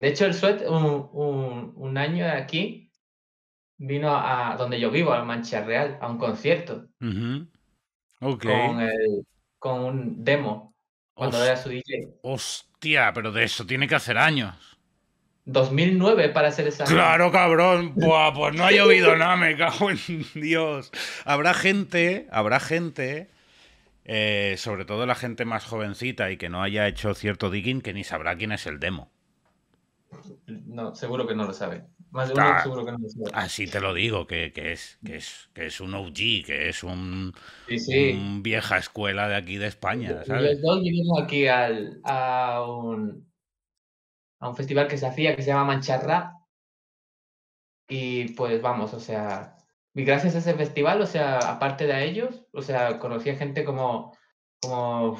De hecho, el un, año de año aquí vino a, donde yo vivo, al Mancha Real, a un concierto. Con, un demo, cuando era su DJ. Hostia, pero de eso tiene que hacer años. 2009 para hacer esa. Claro, cabrón. pues no ha llovido nada, me cago en Dios. Habrá gente, habrá gente, eh, sobre todo la gente más jovencita y que no haya hecho cierto digging, que ni sabrá quién es el demo. No, seguro que no lo sabe. Más ah, seguro que no lo sabe. Así te lo digo, que, es, es, que es un OG, que es un, vieja escuela de aquí de España. yo Yo, aquí al, a, un, a un festival que se hacía que se llama Mancharra. Y pues vamos, o sea, y gracias a ese festival, o sea, aparte de ellos, o sea, conocí gente como, como,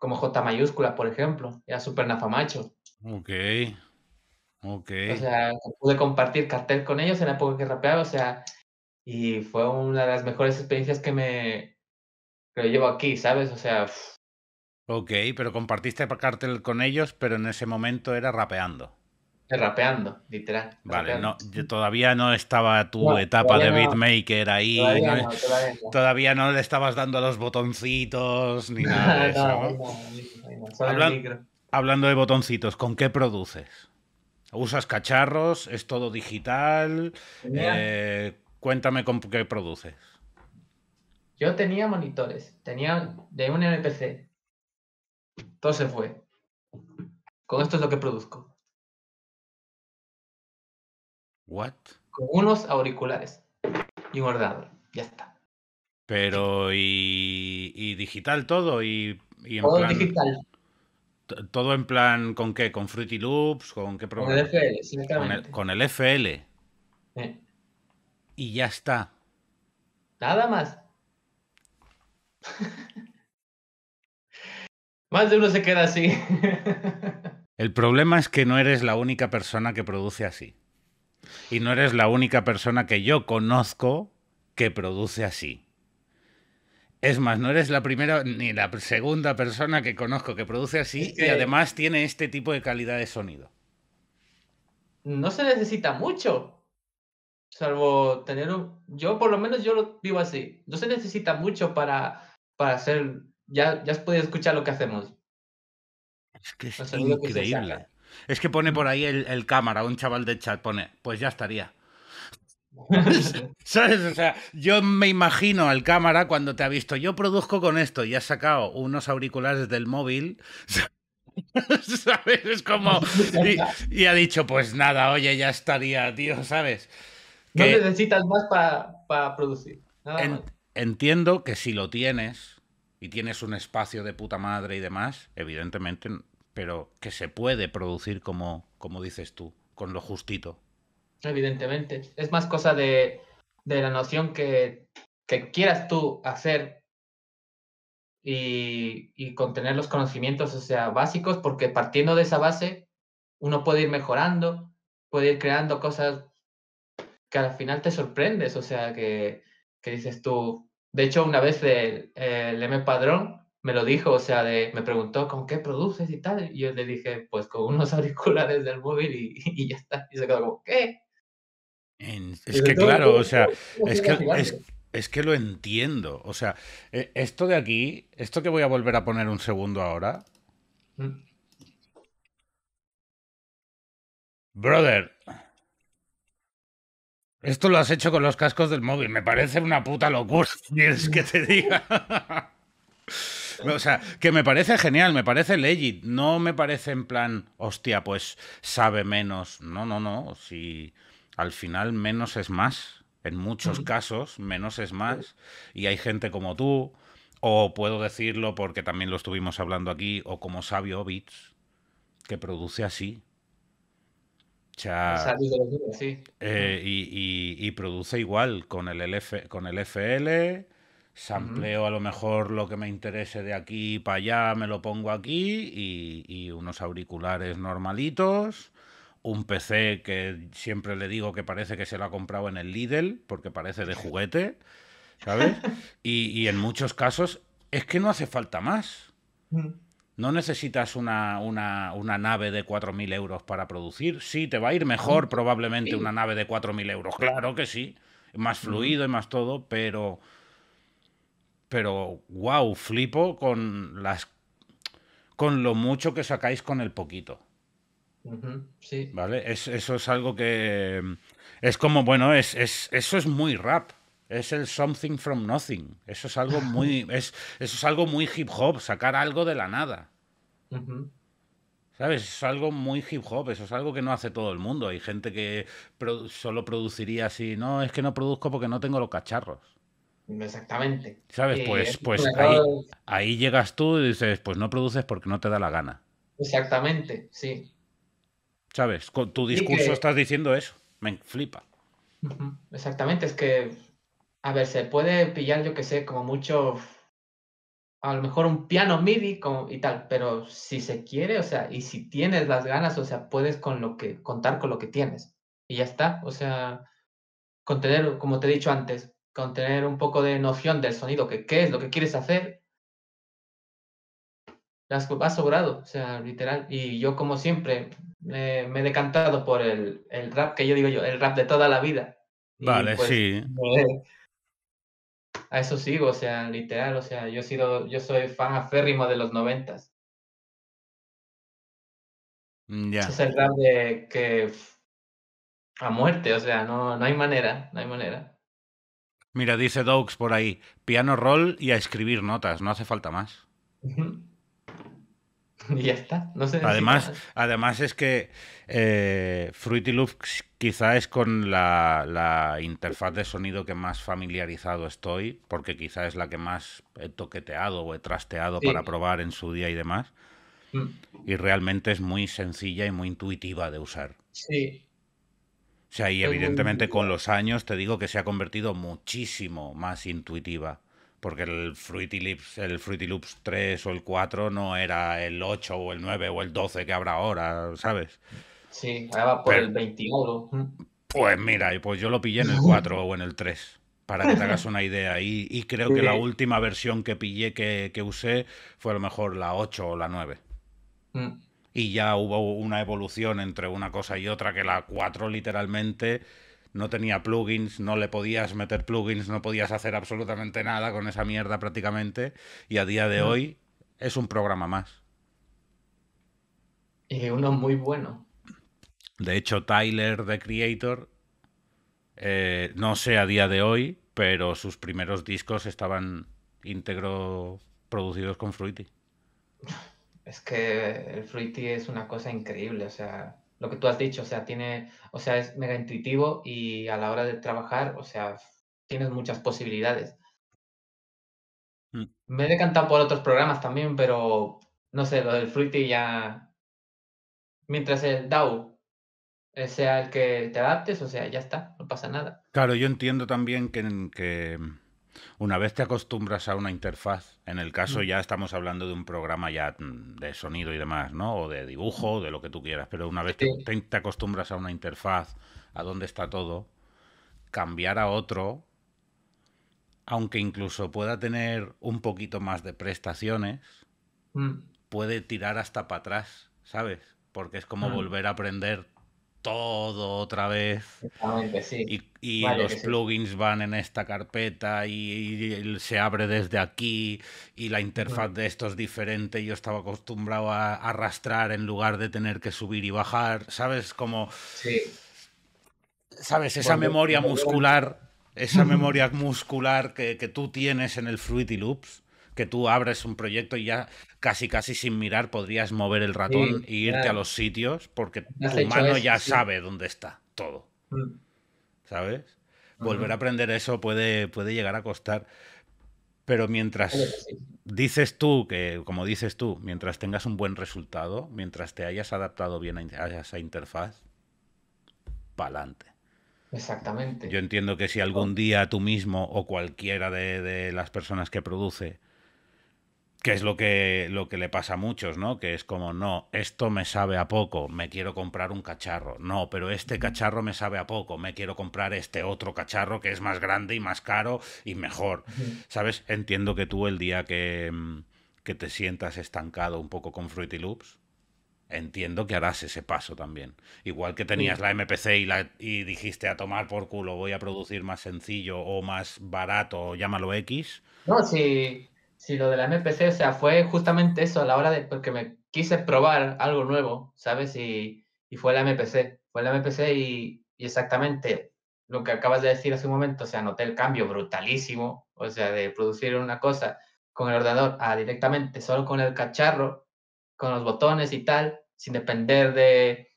como J mayúscula, por ejemplo, era súper nafamacho. Ok. Ok. O sea, pude compartir cartel con ellos en la época que rapeaba, o sea, y fue una de las mejores experiencias que me que llevo aquí, ¿sabes? O sea. Ok, pero compartiste cartel con ellos, pero en ese momento era rapeando. Rapeando, literal. Vale, no, yo todavía no estaba tu etapa de beatmaker ahí. Todavía no, le estabas dando los botoncitos ni nada de eso. hablando de botoncitos, ¿con qué produces? Usas cacharros, es todo digital. Eh, cuéntame con qué produces. Yo tenía monitores, tenía de un NPC. Todo se fue. Con esto es lo que produzco. What? Con unos auriculares y un ordenador. Ya está. Pero y, digital todo y, todo digital. Todo en plan, ¿con qué? ¿Con Fruity Loops? ¿Con qué programa? Con el FL, Y ya está. Nada más. más de uno se queda así. el problema es que no eres la única persona que produce así. Y no eres la única persona que yo conozco que produce así. Es más, no eres la primera ni la segunda persona que conozco que produce así y además tiene este tipo de calidad de sonido. No se necesita mucho. Salvo tener un... Yo por lo menos yo lo vivo así. No se necesita mucho para, para hacer... Ya, ya puede escuchar lo que hacemos. Es que es increíble. es que pone por ahí el cámara, un chaval de chat pone, pues ya estaría. ¿Sabes? O sea, yo me imagino al cámara cuando te ha visto, yo produzco con esto y has sacado unos auriculares del móvil. ¿Sabes? Es como. Y, ha dicho, pues nada, oye, ya estaría, tío, ¿sabes? Que... necesitas más para producir. Entiendo que si lo tienes y tienes un espacio de puta madre y demás, evidentemente, pero que se puede producir como, como dices tú, con lo justito. Evidentemente. Es más cosa de, de la noción que, que, quieras tú hacer y, y contener los conocimientos, o sea, básicos, porque partiendo de esa base, uno puede ir mejorando, puede ir creando cosas que al final te sorprendes, o sea, que, que dices tú. De hecho, una vez el, el, M. Padrón me lo dijo, o sea, de, me preguntó con qué produces y tal, y yo le dije, pues con unos auriculares del móvil y, y ya está. Y se quedó como, ¿qué? es que claro, o sea, es que, es, que lo entiendo. O sea, eh, esto de aquí, esto que voy a volver a poner un segundo ahora. Mm. Brother, esto lo has hecho con los cascos del móvil. Me parece una puta locura. es que te diga. O sea, que me parece genial, me parece legit. No me parece en plan, hostia, pues sabe menos. No, no, no. Si. Sí al final menos es más. En muchos casos, menos es más. Y hay gente como tú, o puedo decirlo porque también lo estuvimos hablando aquí, o como Sabio bits que produce así. Eh, y, produce igual con el, con el FL, sampleo a lo mejor lo que me interese de aquí para allá, me lo pongo aquí y unos auriculares normalitos un PC que siempre le digo que parece que se lo ha comprado en el Lidl, porque parece de juguete, ¿sabes? Y, en muchos casos es que no hace falta más. Mm. No necesitas una, nave de 4.000 euros para producir. Sí, te va a ir mejor mm. probablemente una nave de 4.000 euros, claro que sí. Más mm. fluido y más todo, pero... Pero, wow, flipo con las... Con lo mucho que sacáis con el poquito. ¿Vale? eso es algo que. Mm, es como, bueno, es, eso es muy rap. Es el something from nothing. Eso es algo muy. es, eso es algo muy hip hop, sacar algo de la nada. ¿Sabes? es algo muy hip hop, eso es algo que no hace todo el mundo. Hay gente que solo produciría así, no, es que no produzco porque no tengo los cacharros. Exactamente. ¿Sabes? Eh, pues, pues ahí llegas tú y dices, pues no produces porque no te da la gana. Exactamente, sí. ¿Sabes? Con tu discurso estás diciendo eso. Me flipa. Exactamente, es que, a ver, se puede pillar, yo que sé, como mucho, a lo mejor un piano MIDI y tal, pero si se quiere, o sea, y si tienes las ganas, o sea, puedes con lo que, contar con lo que tienes. Y ya está, o sea, con tener, como te he dicho antes, con tener un poco de noción del sonido, que qué es lo que quieres hacer ha sobrado, o sea, literal. Y yo, como siempre, me he decantado por el, el, rap que yo digo yo, el rap de toda la vida. Vale, pues, sí. a eso sigo, o sea, literal, o sea, yo he sido, yo soy fan aférrimo de los noventas. Mm, ya. es el rap de que a muerte, o sea, no, no hay manera, no hay manera. Mira, dice Dougs por ahí, piano roll y a escribir notas, no hace falta más. y ya está. además, además es que eh, Fruity Loops quizá es con la, interfaz de sonido que más familiarizado estoy, porque quizá es la que más he toqueteado o he trasteado para probar en su día y demás. Mm. Y realmente es muy sencilla y muy intuitiva de usar. Sí. O sea, y em, evidentemente con los años te digo que se ha convertido muchísimo más intuitiva porque el Fruity, Loops, el Fruity Loops 3 o el 4 no era el 8 o el 9 o el 12 que habrá ahora, ¿sabes? Sí, ahora por el 21. Pues mira, pues yo lo pillé en el 4 o en el 3 para que te hagas una idea. Y, creo que la última versión que pillé, que, usé, fue a lo mejor la 8 o la 9. Mm. Y ya hubo una evolución entre una cosa y otra, que la 4 literalmente no tenía plugins, no le podías meter plugins, no podías hacer absolutamente nada con esa mierda prácticamente. Y a día de hoy es un programa más. Y eh, uno muy bueno. De hecho, Tyler, de Creator, eh, no sé a día de hoy, pero sus primeros discos estaban íntegro producidos con Fruity. Es que el Fruity es una cosa increíble, o sea, lo que tú has dicho, o sea, tiene, o sea, es mega intuitivo y a la hora de trabajar, o sea, tienes muchas posibilidades. Mm. Me he decantado por otros programas también, pero no sé, lo del Fruity ya. Mientras el DAO eh, sea el que te adaptes, o sea, ya está, no pasa nada. Claro, yo entiendo también que una vez te acostumbras a una interfaz, en el caso mm. ya estamos hablando de un programa ya mm, de sonido y demás, ¿no? O de dibujo, mm. de lo que tú quieras, pero una vez te, te acostumbras a una interfaz, a dónde está todo, cambiar a otro, aunque incluso pueda tener un poquito más de prestaciones, puede tirar hasta para atrás, ¿sabes? Porque es como volver a aprender todo otra vez. sí. Y, los plugins van en esta carpeta y, se abre desde aquí y la interfaz mm. de esto es diferente. Yo estaba acostumbrado a arrastrar en lugar de tener que subir y bajar. ¿Sabes? cómo Sí. ¿Sabes? Esa memoria muscular, esa memoria muscular que, que, tú tienes en el Fruity Loops que tú abres un proyecto y ya casi casi sin mirar podrías mover el ratón e irte a los sitios porque tu mano ya sabe dónde está todo. Mm. ¿Sabes? Volver a aprender eso puede, puede llegar a costar. Pero mientras dices tú, que como dices tú, mientras tengas un buen resultado, mientras te hayas adaptado bien a, esa interfaz, pa'lante. Exactamente. Yo entiendo que si algún día tú mismo o cualquiera de, de las personas que produce que es lo que, lo que le pasa a muchos, ¿no? Que es como, no, esto me sabe a poco, me quiero comprar un cacharro. No, pero este cacharro me sabe a poco, me quiero comprar este otro cacharro que es más grande y más caro y mejor. ¿Sabes? Entiendo que tú el día que, mm, que te sientas estancado un poco con Fruity Loops, entiendo que harás ese paso también. Igual que tenías la MPC y, la, dijiste a tomar por culo, voy a producir más sencillo o más barato, llámalo X. No, sí Sí, lo de la MPC, o sea, fue justamente eso a la hora de porque me quise probar algo nuevo, ¿sabes? Y, y fue la MPC, fue la MPC y, y, exactamente lo que acabas de decir hace un momento, o sea, noté el cambio brutalísimo, o sea, de producir una cosa con el ordenador a directamente solo con el cacharro, con los botones y tal, sin depender de,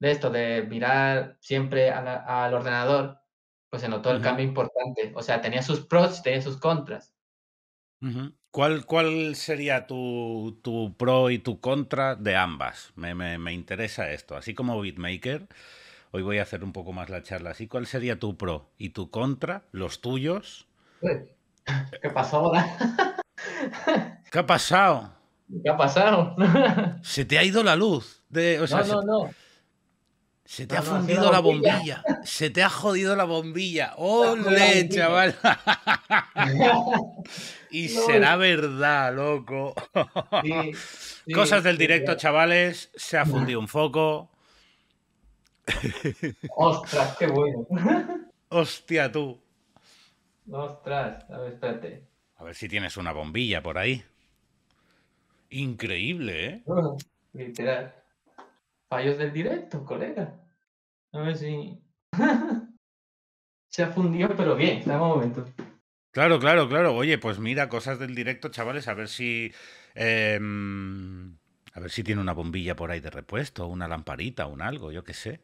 de esto, de mirar siempre al ordenador, pues se notó el cambio importante, o sea, tenía sus pros, tenía sus contras. ¿Cuál, sería tu, pro y tu contra de ambas? Me, interesa esto. Así como beatmaker, hoy voy a hacer un poco más la charla. ¿cuál sería tu pro y tu contra, los tuyos? ¿Qué pasó ahora? ¿Qué ha pasado? ¿Qué ha pasado? se te ha ido la luz. no, no, no. Se te ha fundido la bombilla. Se te ha jodido la bombilla. ¡Ole, chaval! Y será verdad, loco. Cosas del directo, chavales. Se ha fundido un foco. Ostras, qué bueno. Hostia, tú. Ostras, a ver, A ver si tienes una bombilla por ahí. Increíble, ¿eh? literal. Fallos del directo, colega. A ver si. Se ha fundido, pero bien, dame un momento. Claro, claro, claro. Oye, pues mira, cosas del directo, chavales, a ver si. Em, a ver si tiene una bombilla por ahí de repuesto, una lamparita, un algo, yo qué sé.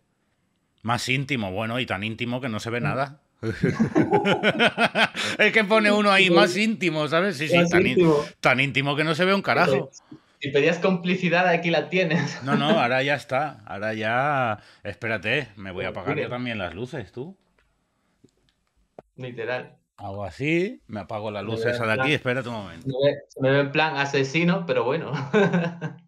Más íntimo, bueno, y tan íntimo que no se ve mm. nada. es que pone uno ahí pues más íntimo, ¿sabes? Sí, sí, tan íntimo. tan íntimo que no se ve un carajo. Si pedías complicidad, aquí la tienes. No, no, ahora ya está. Ahora ya. Espérate, me voy a pues apagar yo también las luces, tú. Literal. Hago así, me apago la luz esa de aquí, espérate un momento. Me me ve en plan asesino, pero bueno.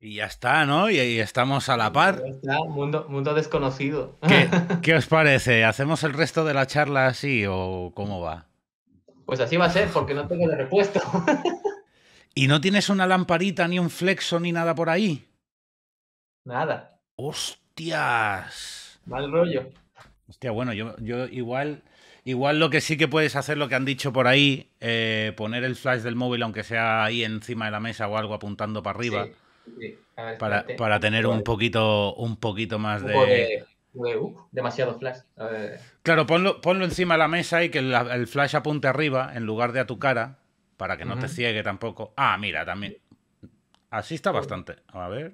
Y ya está, ¿no? Y ahí estamos a la par. mundo, desconocido. ¿Qué, ¿Qué, os parece? ¿Hacemos el resto de la charla así o cómo va? Pues así va a ser, porque no tengo el repuesto. ¿Y no tienes una lamparita, ni un flexo, ni nada por ahí? Nada. ¡Hostias! Mal rollo. Hostia, bueno, yo, igual, igual lo que sí que puedes hacer, lo que han dicho por ahí, eh, poner el flash del móvil, aunque sea ahí encima de la mesa o algo apuntando para arriba, para, tener un poquito, un poquito más de... demasiado flash. Claro, ponlo, encima de la mesa y que el, flash apunte arriba en lugar de a tu cara, para que no te ciegue tampoco. Ah, mira, también. Así está bastante. A ver.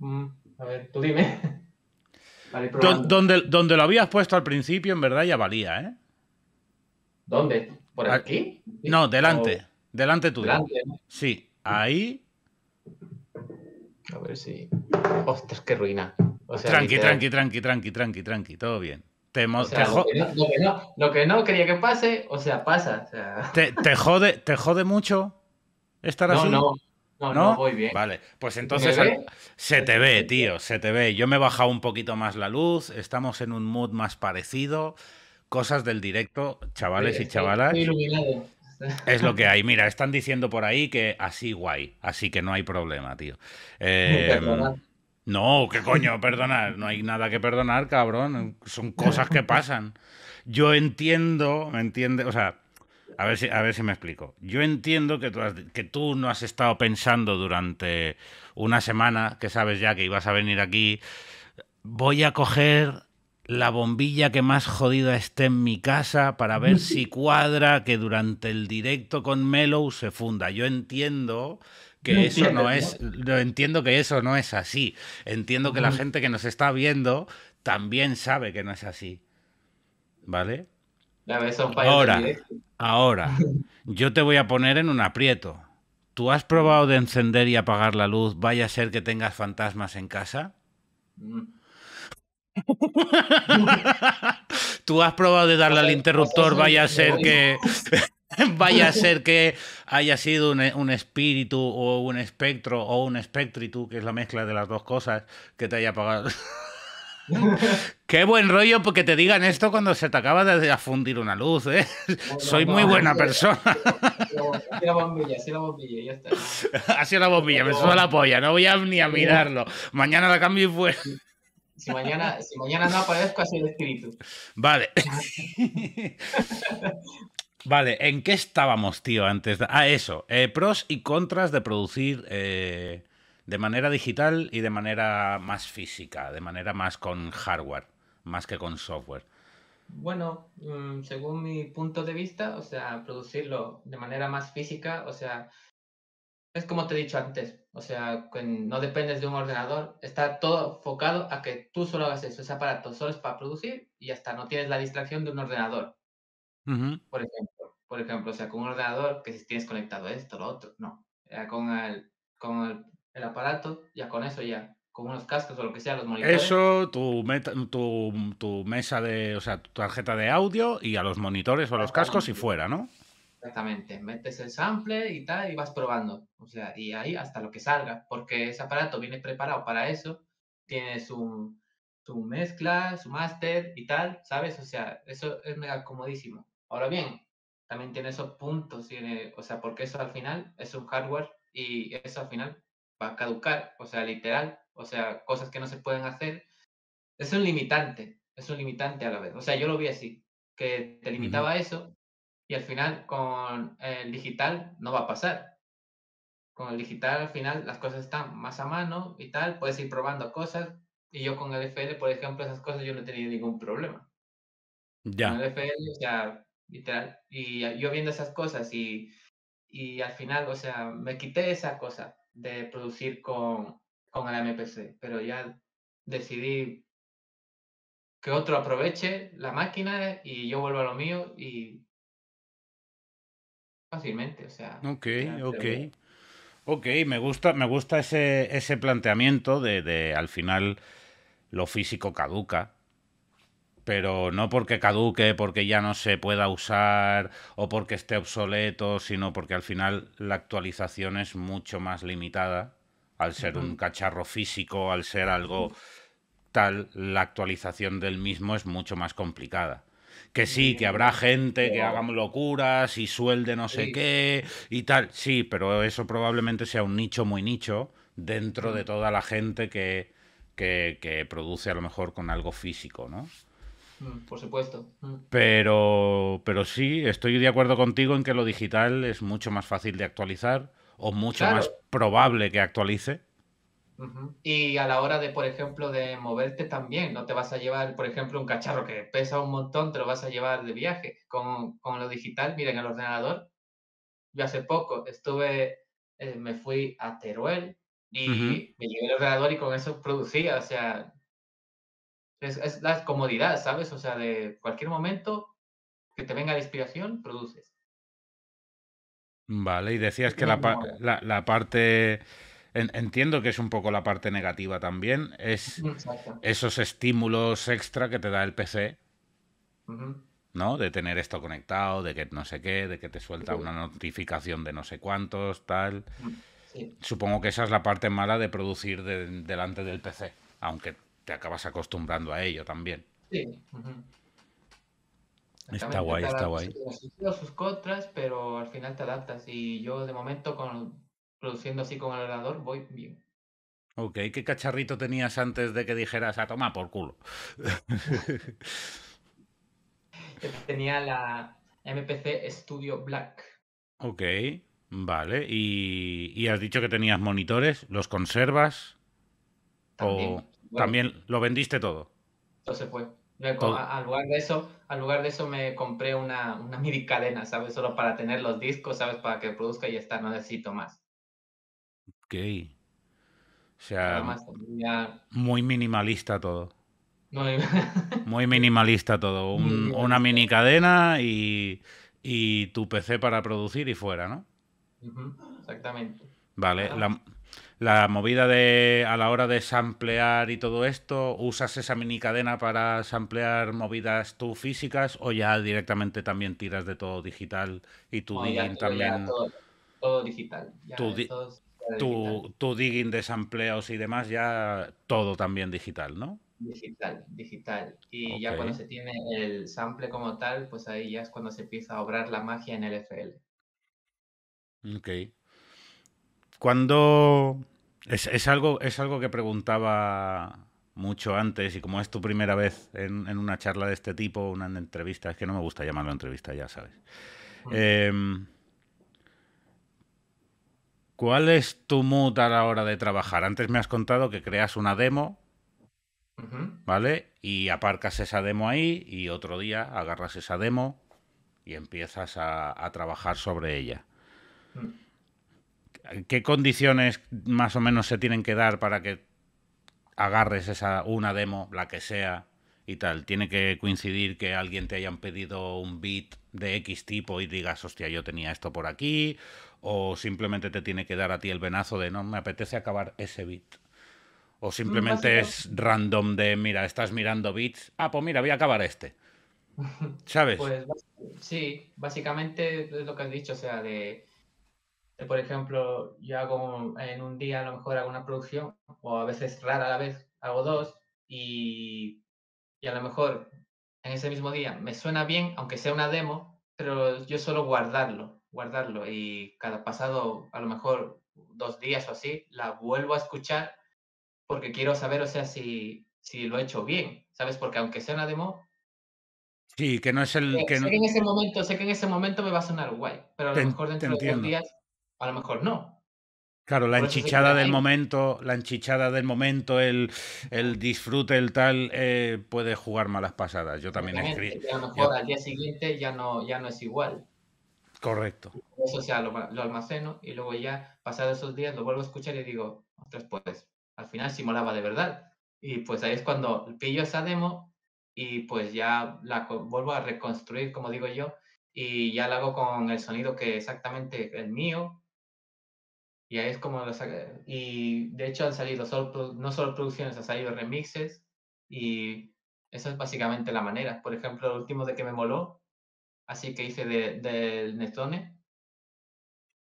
Mm, a ver, tú dime. donde, lo habías puesto al principio, en verdad ya valía, ¿eh? ¿Dónde? ¿Por aquí? No, delante. Oh. Delante tuyo. Delante, Sí, ahí. A ver si. Ostras, qué ruina. tranqui, tranqui, tranqui, tranqui, tranqui, tranqui, todo bien. Te, te lo, que no, lo, que no, quería que pase, o sea, pasa. Te, te, jode, te jode mucho estar no, No, no, no, voy bien. Vale, pues entonces se te ve, tío, se te ve. Yo me he bajado un poquito más la luz, estamos en un mood más parecido. Cosas del directo, chavales y chavalas. es lo que hay. Mira, están diciendo por ahí que así guay, así que no hay problema, tío. no, em, qué coño, perdonar. No hay nada que perdonar, cabrón. Son cosas que pasan. Yo entiendo, me entiende, o sea, a ver si, a ver si me explico. Yo entiendo que tú, que tú no has estado pensando durante una semana, que sabes ya que ibas a venir aquí, voy a coger la bombilla que más jodida esté en mi casa para ver si cuadra que durante el directo con Mellow se funda. Yo entiendo que eso no es, entiendo que eso no es así. Entiendo que la gente que nos está viendo también sabe que no es así. ¿Vale? Ahora, Ahora, yo te voy a poner en un aprieto. ¿Tú has probado de encender y apagar la luz, vaya a ser que tengas fantasmas en casa? Mm. ¿Tú has probado de darle al interruptor, vaya a ser que... Vaya a ser que haya sido un, espíritu o un espectro o un espectritu, que es la mezcla de las dos cosas, que te haya apagado. Qué buen rollo porque te digan esto cuando se te acaba de afundir una luz, ¿eh? Soy muy buena persona. Así la bombilla, así la bombilla, ya está. Así la bombilla, me suena la polla, no voy ni a mirarlo. Mañana la cambio y vuelvo. Si mañana, si mañana no aparezco, así el espíritu. Vale. vale, ¿en qué estábamos, tío, antes? De... Ah, eso. Eh, pros y contras de producir eh, de manera digital y de manera más física, de manera más con hardware, más que con software. Bueno, mm, según mi punto de vista, o sea, producirlo de manera más física, o sea, es como te he dicho antes, o sea, no dependes de un ordenador, está todo enfocado a que tú solo hagas eso, ese aparato solo es para producir y hasta no tienes la distracción de un ordenador. Por ejemplo, por ejemplo, o sea, con un ordenador que si tienes conectado esto, lo otro, no. Eh, con el, con el el aparato, ya con eso ya con unos cascos o lo que sea, los monitores. Eso, tu, tu, mesa de, o sea, tu tarjeta de audio y a los monitores o a los cascos y fuera, ¿no? Exactamente, metes el sample y tal y vas probando, o sea, y ahí hasta lo que salga, porque ese aparato viene preparado para eso, tiene su, su mezcla, su máster y tal, ¿sabes? O sea, eso es mega comodísimo. Ahora bien, también tiene esos puntos, tiene, o sea, porque eso al final es un hardware y eso al final va a caducar, o sea, literal, o sea, cosas que no se pueden hacer. Es un limitante, es un limitante a la vez. O sea, yo lo vi así, que te limitaba eso y al final con el digital no va a pasar. Con el digital al final las cosas están más a mano y tal, puedes ir probando cosas y yo con el FL, por ejemplo, esas cosas yo no he tenido ningún problema. Ya. Con el FL, o sea, literal. Y yo viendo esas cosas y, y al final, o sea, me quité esa cosa de producir con, con el MPC, pero ya decidí que otro aproveche la máquina y yo vuelvo a lo mío y fácilmente, o sea. Ok, ok. Ok, me gusta, me gusta ese, ese planteamiento de, de al final lo físico caduca, pero no porque caduque, porque ya no se pueda usar o porque esté obsoleto, sino porque al final la actualización es mucho más limitada. Al ser un cacharro físico, al ser algo tal, la actualización del mismo es mucho más complicada. Que sí, que habrá gente que haga locuras y suelde no sé qué y tal. Sí, pero eso probablemente sea un nicho muy nicho dentro de toda la gente que produce a lo mejor con algo físico, ¿no? Mm, por supuesto. Mm. Pero, pero sí, estoy de acuerdo contigo en que lo digital es mucho más fácil de actualizar o mucho más probable que actualice. Y a la hora de, por ejemplo, de moverte también, no te vas a llevar, por ejemplo, un cacharro que pesa un montón, te lo vas a llevar de viaje. Con, lo digital, miren, el ordenador, yo hace poco estuve, eh, me fui a Teruel y me llevé el ordenador y con eso producía, o sea, es, la comodidad, ¿sabes? O sea, de cualquier momento que te venga la inspiración, produces. Vale, y decías que eh la, la, parte entiendo que es un poco la parte negativa también, es esos estímulos extra que te da el PC, ¿no? De tener esto conectado, de que no sé qué, de que te suelta una notificación de no sé cuántos, tal. Supongo que esa es la parte mala de producir delante del PC, aunque te acabas acostumbrando a ello también. Sí. Está guay, está guay. Sus contras, pero al final te adaptas. Y yo de momento con, produciendo así con el ordenador voy bien. Ok, ¿qué cacharrito tenías antes de que dijeras a tomar por culo? Tenía la MPC Studio Black. Ok, vale. ¿Y, has dicho que tenías monitores? ¿Los conservas? O también lo vendiste todo. fue. Al lugar de eso, al lugar de eso me compré una, una cadena, ¿sabes? Solo para tener los discos, ¿sabes? Para que produzca y ya está, no necesito más. Ok. O sea, muy minimalista todo. Muy, minimalista todo. Una mini cadena y, y, tu PC para producir y fuera, ¿no? Exactamente. Vale, la, la movida de a la hora de samplear y todo esto, ¿usas esa mini cadena para samplear movidas tú físicas o ya directamente también tiras de todo digital y tu digging también? todo, digital. Ya, tu, Tu, digging de sampleos y demás, ya todo también digital, ¿no? Digital, digital. Y ya cuando se tiene el sample como tal, pues ahí ya es cuando se empieza a obrar la magia en el FL. Ok cuando... Es, algo, es algo que preguntaba mucho antes y como es tu primera vez en, una charla de este tipo, una entrevista, es que no me gusta llamarlo entrevista, ya sabes. Em, ¿Cuál es tu mood a la hora de trabajar? Antes me has contado que creas una demo, ¿vale? Y aparcas esa demo ahí y otro día agarras esa demo y empiezas a, trabajar sobre ella. Mm. ¿Qué condiciones más o menos se tienen que dar para que agarres esa una demo, la que sea y tal? Tiene que coincidir que alguien te hayan pedido un beat de X tipo y digas, hostia, yo tenía esto por aquí, o simplemente te tiene que dar a ti el venazo de no me apetece acabar ese beat. O mm, simplemente es random de, mira, estás mirando beats, ah, pues mira, voy a acabar este. ¿Sabes? Pues sí, básicamente es lo que has dicho, o sea, de eh, por ejemplo, yo hago en un día a lo mejor hago una producción, o a veces rara a la vez, hago dos, y, y a lo mejor en ese mismo día me suena bien, aunque sea una demo, pero yo solo guardarlo, guardarlo, y cada pasado a lo mejor dos días o así, la vuelvo a escuchar porque quiero saber, o sea, si, si lo he hecho bien, ¿sabes? Porque aunque sea una demo, Sí, que no es el. Que, Sé que en ese momento, sé que en ese momento me va a sonar guay, pero a lo mejor dentro de unos días a lo mejor no. Claro, la enchichada del momento, la enchichada del momento, el, el disfrute, el tal, eh, puede jugar malas pasadas. Yo también escribí. A lo mejor al día siguiente ya no, ya no es igual. Correcto. Eso sea, lo, almaceno y luego ya, pasado esos días, lo vuelvo a escuchar y digo, ostras, pues, al final sí molaba de verdad. Y pues ahí es cuando pillo esa demo y pues ya la vuelvo a reconstruir, como digo yo, y ya la hago con el sonido que exactamente el mío, y es como Y de hecho han salido no solo producciones, han salido remixes y esa es básicamente la manera. Por ejemplo, el último de que me moló, así que hice del de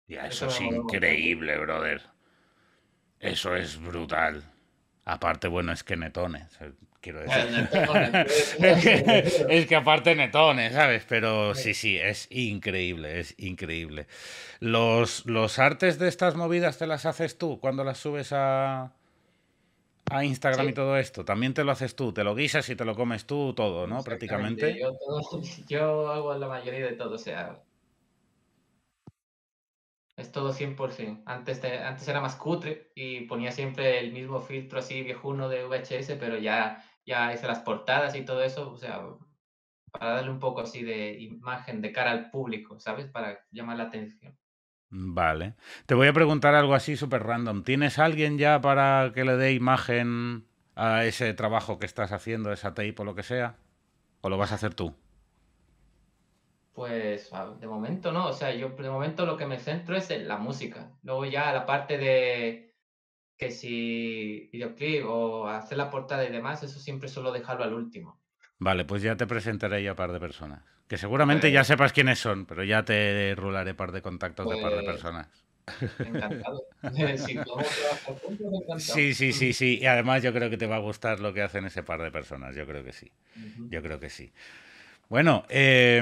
Ya, eso, eso es increíble, brother. Eso es brutal. Aparte, bueno, es que Netone. es, que, aparte netones, ¿sabes? Pero sí, sí, es increíble, es increíble. ¿Los, los artes de estas movidas te las haces tú cuando las subes a, a Instagram y todo esto? También te lo haces tú, te lo guisas y te lo comes tú todo, ¿no? Prácticamente. Yo, hago la mayoría de todo, o sea, es todo 100%. Antes, antes era más cutre y ponía siempre el mismo filtro así viejuno de VHS, pero ya ya las portadas y todo eso, o sea, para darle un poco así de imagen de cara al público, ¿sabes? Para llamar la atención. Vale. Te voy a preguntar algo así súper random. ¿Tienes alguien ya para que le dé imagen a ese trabajo que estás haciendo, esa tape o lo que sea? ¿O lo vas a hacer tú? Pues de momento no, o sea, yo de momento lo que me centro es en la música. Luego ya la parte de, que si videoclip o hacer la portada y demás, eso siempre suelo dejarlo al último. Vale, pues ya te presentaré a par de personas. Que seguramente ya pues sepas quiénes son, pero ya te rularé par de contactos de par de pues personas. Encantado. sí, encantado. sí, sí, sí, Y además yo creo que te va a gustar lo que hacen ese par de personas. Yo creo que sí. Yo creo que sí. Bueno, eh...